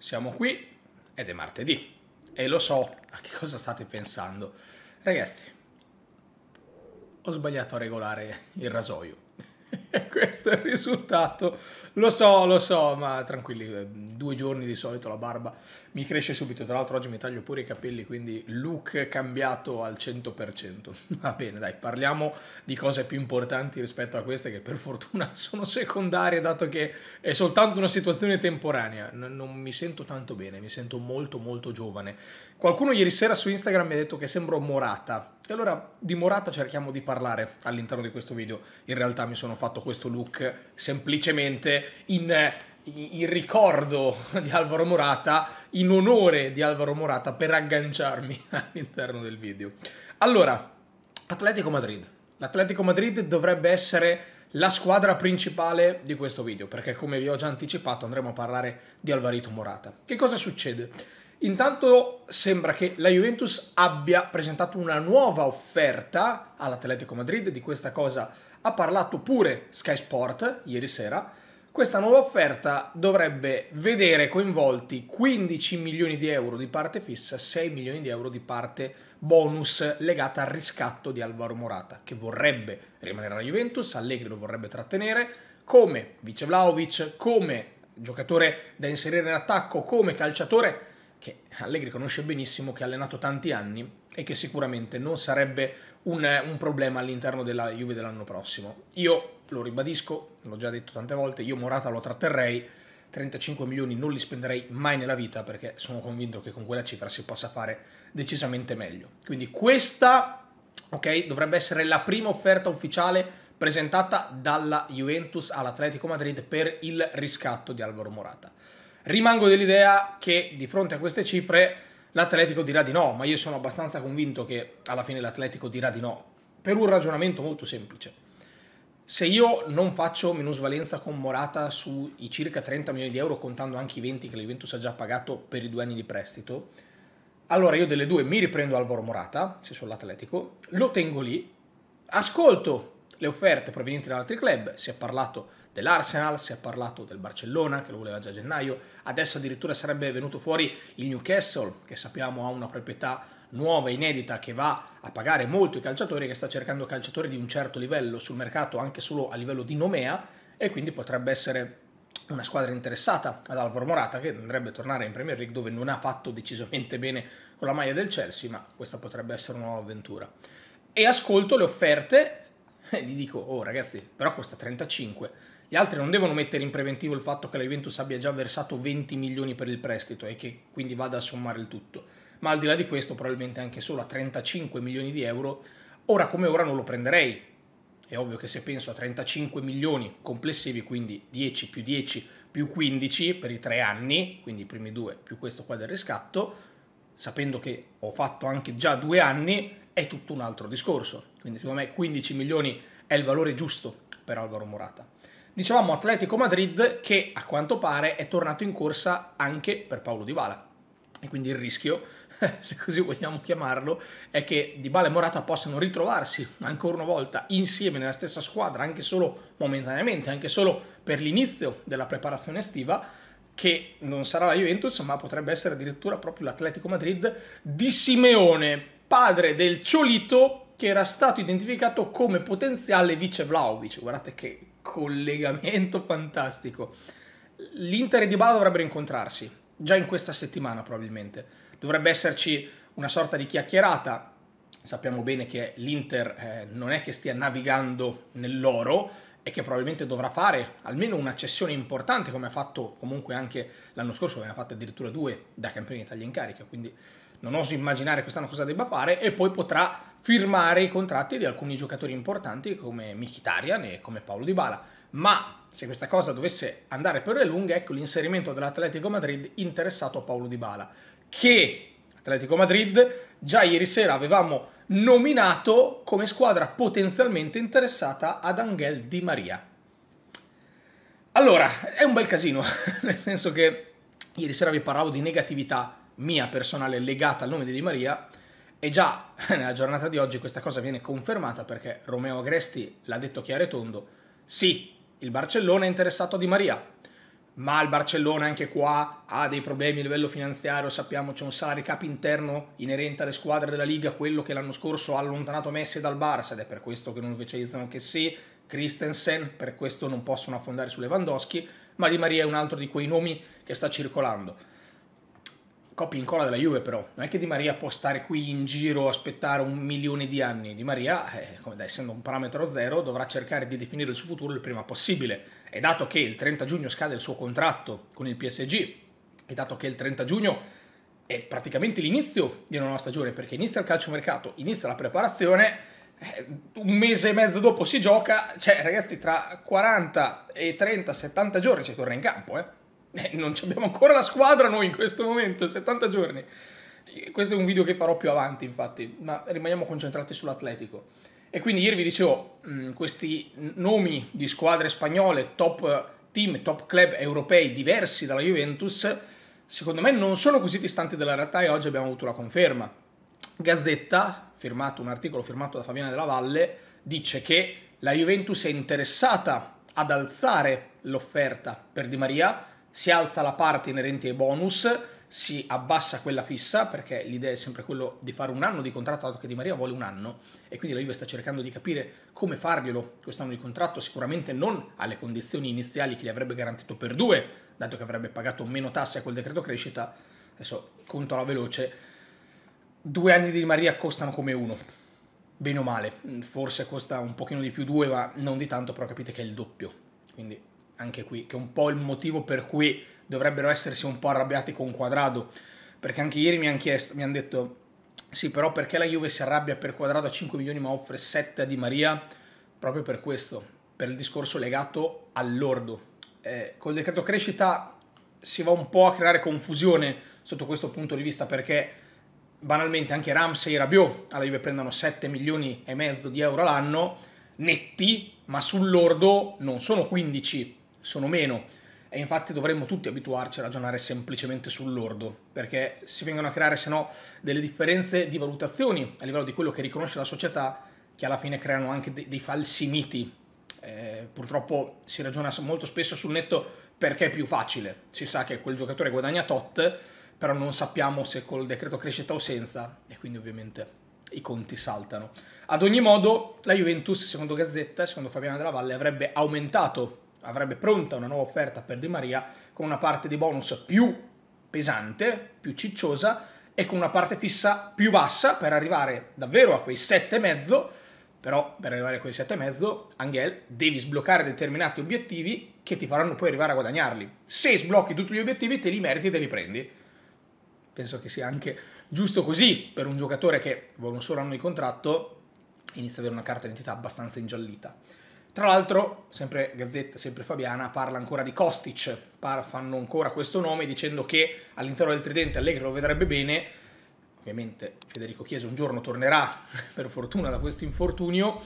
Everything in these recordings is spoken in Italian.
siamo qui ed è martedì e lo so a che cosa state pensando. Ragazzi, ho sbagliato a regolare il rasoio. questo è il risultato. Lo so, lo so, ma tranquilli, eh, due giorni di solito la barba mi cresce subito. Tra l'altro oggi mi taglio pure i capelli, quindi look cambiato al 100%. Va bene, dai, parliamo di cose più importanti rispetto a queste che per fortuna sono secondarie, dato che è soltanto una situazione temporanea. non mi sento tanto bene, mi sento molto molto giovane. Qualcuno ieri sera su Instagram mi ha detto che sembro Morata. E allora di Morata cerchiamo di parlare all'interno di questo video. In realtà mi sono fatto questo look semplicemente in, in ricordo di Alvaro Morata, in onore di Alvaro Morata, per agganciarmi all'interno del video. Allora, Atletico Madrid. L'Atletico Madrid dovrebbe essere la squadra principale di questo video, perché come vi ho già anticipato andremo a parlare di Alvarito Morata. Che cosa succede? Intanto sembra che la Juventus abbia presentato una nuova offerta all'Atletico Madrid, di questa cosa ha parlato pure Sky Sport ieri sera. Questa nuova offerta dovrebbe vedere coinvolti 15 milioni di euro di parte fissa, 6 milioni di euro di parte bonus legata al riscatto di Alvaro Morata, che vorrebbe rimanere alla Juventus, Allegri lo vorrebbe trattenere, come vice Vlaovic, come giocatore da inserire in attacco, come calciatore che Allegri conosce benissimo, che ha allenato tanti anni e che sicuramente non sarebbe un, un problema all'interno della Juve dell'anno prossimo. Io lo ribadisco, l'ho già detto tante volte, io Morata lo tratterrei, 35 milioni non li spenderei mai nella vita perché sono convinto che con quella cifra si possa fare decisamente meglio. Quindi questa ok, dovrebbe essere la prima offerta ufficiale presentata dalla Juventus all'Atletico Madrid per il riscatto di Alvaro Morata. Rimango dell'idea che di fronte a queste cifre l'Atletico dirà di no, ma io sono abbastanza convinto che alla fine l'Atletico dirà di no, per un ragionamento molto semplice. Se io non faccio minusvalenza con Morata sui circa 30 milioni di euro, contando anche i 20 che la Juventus ha già pagato per i due anni di prestito, allora io delle due mi riprendo Alvaro Morata, se sono l'Atletico, lo tengo lì, ascolto le offerte provenienti da altri club, si è parlato dell'Arsenal, si è parlato del Barcellona che lo voleva già a gennaio, adesso addirittura sarebbe venuto fuori il Newcastle che sappiamo ha una proprietà nuova, inedita, che va a pagare molto i calciatori, che sta cercando calciatori di un certo livello sul mercato anche solo a livello di nomea e quindi potrebbe essere una squadra interessata ad Alvaro Morata che andrebbe a tornare in Premier League dove non ha fatto decisamente bene con la maglia del Chelsea, ma questa potrebbe essere una nuova avventura. E ascolto le offerte E gli dico, oh ragazzi, però costa 35. Gli altri non devono mettere in preventivo il fatto che la Juventus abbia già versato 20 milioni per il prestito e che quindi vada a sommare il tutto. Ma al di là di questo, probabilmente anche solo a 35 milioni di euro, ora come ora non lo prenderei. È ovvio che se penso a 35 milioni complessivi, quindi 10 più 10 più 15 per i tre anni, quindi i primi due più questo qua del riscatto, sapendo che ho fatto anche già due anni, è tutto un altro discorso. Quindi secondo me 15 milioni è il valore giusto per Alvaro Morata. Dicevamo Atletico Madrid che a quanto pare è tornato in corsa anche per Paolo Dybala. E quindi il rischio, se così vogliamo chiamarlo, è che Dybala e Morata possano ritrovarsi ancora una volta insieme nella stessa squadra, anche solo momentaneamente, anche solo per l'inizio della preparazione estiva, che non sarà la Juventus, ma potrebbe essere addirittura proprio l'Atletico Madrid di Simeone, padre del Ciolito che era stato identificato come potenziale vice Vlaovic. Guardate che collegamento fantastico. L'Inter e Dybala dovrebbero incontrarsi, già in questa settimana probabilmente. Dovrebbe esserci una sorta di chiacchierata. Sappiamo bene che l'Inter eh, non è che stia navigando nell'oro e che probabilmente dovrà fare almeno una cessione importante come ha fatto comunque anche l'anno scorso, ne ha fatte addirittura due da campione d'Italia in carica, quindi non oso immaginare quest'anno cosa debba fare, e poi potrà firmare i contratti di alcuni giocatori importanti come Mkhitaryan e come Paolo Di Bala. Ma se questa cosa dovesse andare per le lunghe, ecco l'inserimento dell'Atletico Madrid interessato a Paolo Di Bala, che Atletico Madrid già ieri sera avevamo nominato come squadra potenzialmente interessata ad Angel Di Maria. Allora, è un bel casino, nel senso che ieri sera vi parlavo di negatività mia personale legata al nome di Di Maria e già nella giornata di oggi questa cosa viene confermata perché Romeo Agresti l'ha detto chiaro e tondo, sì, il Barcellona è interessato a Di Maria, ma il Barcellona anche qua ha dei problemi a livello finanziario, sappiamo c'è un salary cap interno inerente alle squadre della Liga, quello che l'anno scorso ha allontanato Messi dal Barça ed è per questo che non visualizzano che sì, Christensen, per questo non possono affondare su Lewandowski, ma Di Maria è un altro di quei nomi che sta circolando copia e incolla della Juve però, non è che Di Maria può stare qui in giro aspettare un milione di anni, Di Maria, eh, da, essendo un parametro zero, dovrà cercare di definire il suo futuro il prima possibile e dato che il 30 giugno scade il suo contratto con il PSG e dato che il 30 giugno è praticamente l'inizio di una nuova stagione perché inizia il calciomercato, inizia la preparazione, eh, un mese e mezzo dopo si gioca, cioè ragazzi tra 40 e 30, 70 giorni si torna in campo, eh eh, non abbiamo ancora la squadra noi in questo momento, 70 giorni. Eh, questo è un video che farò più avanti, infatti, ma rimaniamo concentrati sull'Atletico. E quindi ieri vi dicevo, mh, mm, questi nomi di squadre spagnole, top team, top club europei diversi dalla Juventus, secondo me non sono così distanti dalla realtà e oggi abbiamo avuto la conferma. Gazzetta, firmato, un articolo firmato da Fabiana della Valle, dice che la Juventus è interessata ad alzare l'offerta per Di Maria si alza la parte inerente ai bonus, si abbassa quella fissa, perché l'idea è sempre quella di fare un anno di contratto, dato che Di Maria vuole un anno, e quindi la Juve sta cercando di capire come farglielo quest'anno di contratto, sicuramente non alle condizioni iniziali che gli avrebbe garantito per due, dato che avrebbe pagato meno tasse a quel decreto crescita, adesso conto alla veloce, due anni di Di Maria costano come uno, bene o male, forse costa un pochino di più due, ma non di tanto, però capite che è il doppio, quindi anche qui, che è un po' il motivo per cui dovrebbero essersi un po' arrabbiati con Quadrado, perché anche ieri mi hanno chiesto, mi hanno detto sì, però perché la Juve si arrabbia per Quadrado a 5 milioni ma offre 7 a Di Maria? Proprio per questo, per il discorso legato all'ordo. Eh, col decreto crescita si va un po' a creare confusione sotto questo punto di vista perché banalmente anche Ramsey e Rabiot alla Juve prendono 7 milioni e mezzo di euro l'anno netti, ma sull'ordo non sono 15, sono meno e infatti dovremmo tutti abituarci a ragionare semplicemente sull'ordo, perché si vengono a creare se no delle differenze di valutazioni a livello di quello che riconosce la società, che alla fine creano anche dei, dei falsi miti. Eh, purtroppo si ragiona molto spesso sul netto perché è più facile, si sa che quel giocatore guadagna tot, però non sappiamo se col decreto crescita o senza, e quindi ovviamente i conti saltano. Ad ogni modo, la Juventus, secondo Gazzetta, secondo Fabiana della Valle, avrebbe aumentato avrebbe pronta una nuova offerta per Di Maria con una parte di bonus più pesante, più cicciosa e con una parte fissa più bassa per arrivare davvero a quei 7,5 però per arrivare a quei 7,5 Angel devi sbloccare determinati obiettivi che ti faranno poi arrivare a guadagnarli se sblocchi tutti gli obiettivi te li meriti e te li prendi penso che sia anche giusto così per un giocatore che vuole un solo anno di contratto inizia ad avere una carta d'identità abbastanza ingiallita tra l'altro, sempre Gazzetta, sempre Fabiana, parla ancora di Kostic, par fanno ancora questo nome dicendo che all'interno del tridente Allegri lo vedrebbe bene, ovviamente Federico Chiesa un giorno tornerà per fortuna da questo infortunio,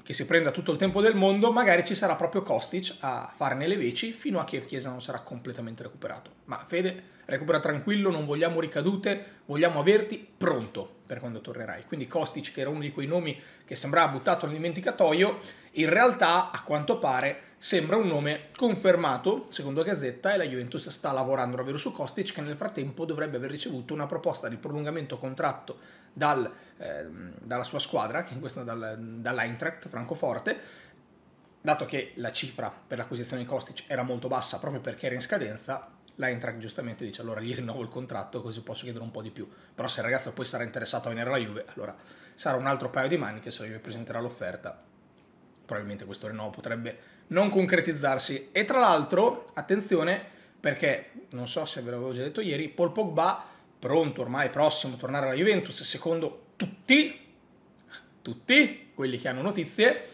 che si prenda tutto il tempo del mondo, magari ci sarà proprio Kostic a farne le veci fino a che Chiesa non sarà completamente recuperato. Ma Fede, recupera tranquillo, non vogliamo ricadute, vogliamo averti pronto per quando tornerai. Quindi Kostic, che era uno di quei nomi che sembrava buttato nel dimenticatoio, in realtà, a quanto pare, sembra un nome confermato, secondo Gazzetta, e la Juventus sta lavorando davvero su Kostic, che nel frattempo dovrebbe aver ricevuto una proposta di prolungamento contratto dal, eh, dalla sua squadra, che in questa dal, dall'Eintracht, Francoforte, dato che la cifra per l'acquisizione di Kostic era molto bassa proprio perché era in scadenza, l'Eintracht giustamente dice allora gli rinnovo il contratto così posso chiedere un po' di più però se il ragazzo poi sarà interessato a venire alla Juve allora sarà un altro paio di maniche se la Juve presenterà l'offerta probabilmente questo rinnovo potrebbe non concretizzarsi e tra l'altro attenzione perché non so se ve l'avevo già detto ieri Paul Pogba pronto ormai prossimo a tornare alla Juventus secondo tutti tutti quelli che hanno notizie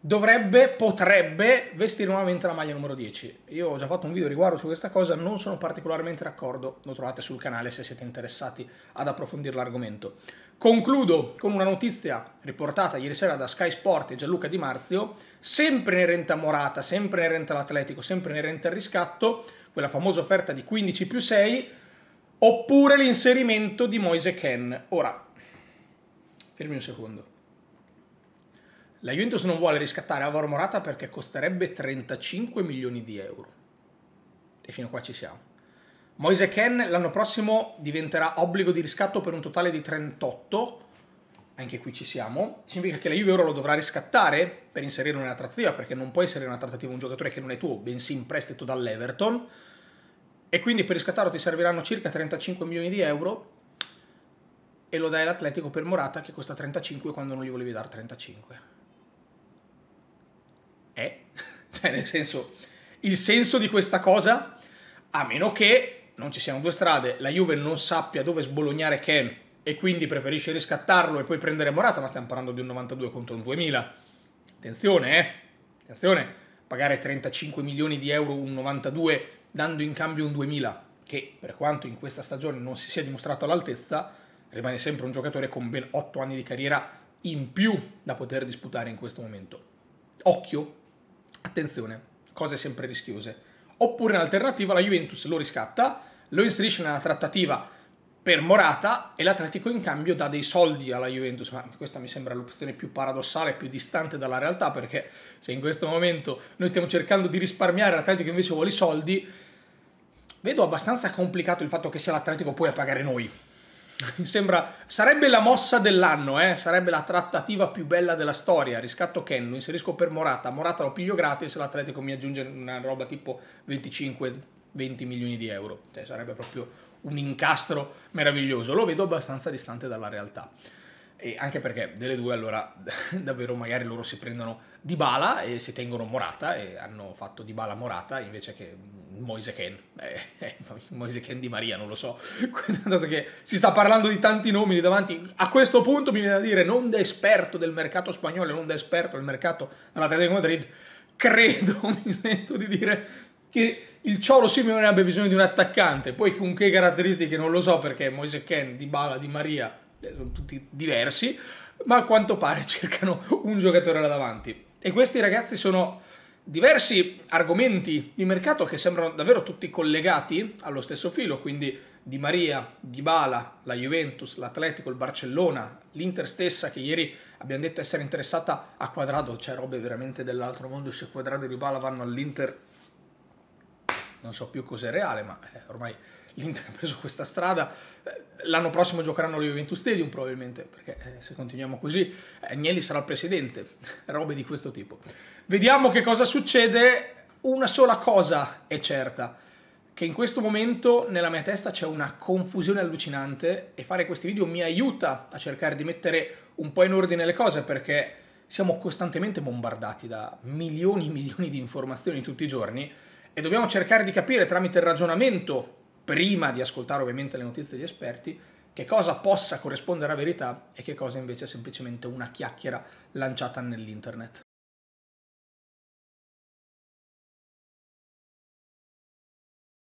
dovrebbe, potrebbe vestire nuovamente la maglia numero 10. Io ho già fatto un video riguardo su questa cosa, non sono particolarmente d'accordo, lo trovate sul canale se siete interessati ad approfondire l'argomento. Concludo con una notizia riportata ieri sera da Sky Sport e Gianluca Di Marzio, sempre inerente a Morata, sempre inerente all'Atletico, sempre inerente al riscatto, quella famosa offerta di 15 più 6, oppure l'inserimento di Moise Ken. Ora, fermi un secondo. La Juventus non vuole riscattare Avaro Morata perché costerebbe 35 milioni di euro. E fino a qua ci siamo. Moise Ken l'anno prossimo diventerà obbligo di riscatto per un totale di 38. Anche qui ci siamo. Significa che la Juve ora lo dovrà riscattare per inserirlo nella trattativa, perché non puoi inserire una trattativa un giocatore che non è tuo, bensì in prestito dall'Everton. E quindi per riscattarlo ti serviranno circa 35 milioni di euro e lo dai all'Atletico per Morata che costa 35 quando non gli volevi dare 35 è, cioè nel senso, il senso di questa cosa, a meno che non ci siano due strade, la Juve non sappia dove sbolognare Ken e quindi preferisce riscattarlo e poi prendere Morata, ma stiamo parlando di un 92 contro un 2000. Attenzione, eh, attenzione, pagare 35 milioni di euro un 92 dando in cambio un 2000, che per quanto in questa stagione non si sia dimostrato all'altezza, rimane sempre un giocatore con ben 8 anni di carriera in più da poter disputare in questo momento. Occhio attenzione, cose sempre rischiose. Oppure in alternativa la Juventus lo riscatta, lo inserisce nella trattativa per Morata e l'Atletico in cambio dà dei soldi alla Juventus, ma questa mi sembra l'opzione più paradossale, più distante dalla realtà, perché se in questo momento noi stiamo cercando di risparmiare, l'Atletico invece vuole i soldi, vedo abbastanza complicato il fatto che sia l'Atletico poi a pagare noi mi sembra, sarebbe la mossa dell'anno, eh? sarebbe la trattativa più bella della storia. Riscatto Ken, lo inserisco per Morata, Morata lo piglio gratis, l'Atletico mi aggiunge una roba tipo 25-20 milioni di euro. Cioè, sarebbe proprio un incastro meraviglioso. Lo vedo abbastanza distante dalla realtà. E anche perché delle due allora davvero magari loro si prendono di bala e si tengono Morata e hanno fatto di bala Morata invece che Moise Ken. Eh, eh, Moise Ken di Maria, non lo so. Dato che si sta parlando di tanti nomi lì davanti, a questo punto mi viene da dire non da esperto del mercato spagnolo, non da esperto del mercato dell'Atletico Madrid, credo, mi sento di dire che il Ciolo Simeone abbia bisogno di un attaccante, poi con che caratteristiche non lo so perché Moise Ken, di Bala, di Maria eh, sono tutti diversi, ma a quanto pare cercano un giocatore là davanti. E questi ragazzi sono diversi argomenti di mercato che sembrano davvero tutti collegati allo stesso filo, quindi Di Maria, Dybala, la Juventus, l'Atletico, il Barcellona, l'Inter stessa che ieri abbiamo detto essere interessata a Quadrado, cioè robe veramente dell'altro mondo, se Quadrado e Dybala vanno all'Inter non so più cos'è reale, ma eh, ormai l'Inter ha preso questa strada, eh, l'anno prossimo giocheranno allo Juventus Stadium probabilmente, perché eh, se continuiamo così eh, Agnelli sarà il presidente, robe di questo tipo. Vediamo che cosa succede, una sola cosa è certa, che in questo momento nella mia testa c'è una confusione allucinante e fare questi video mi aiuta a cercare di mettere un po' in ordine le cose perché siamo costantemente bombardati da milioni e milioni di informazioni tutti i giorni e dobbiamo cercare di capire tramite il ragionamento prima di ascoltare ovviamente le notizie degli esperti, che cosa possa corrispondere a verità e che cosa invece è semplicemente una chiacchiera lanciata nell'internet.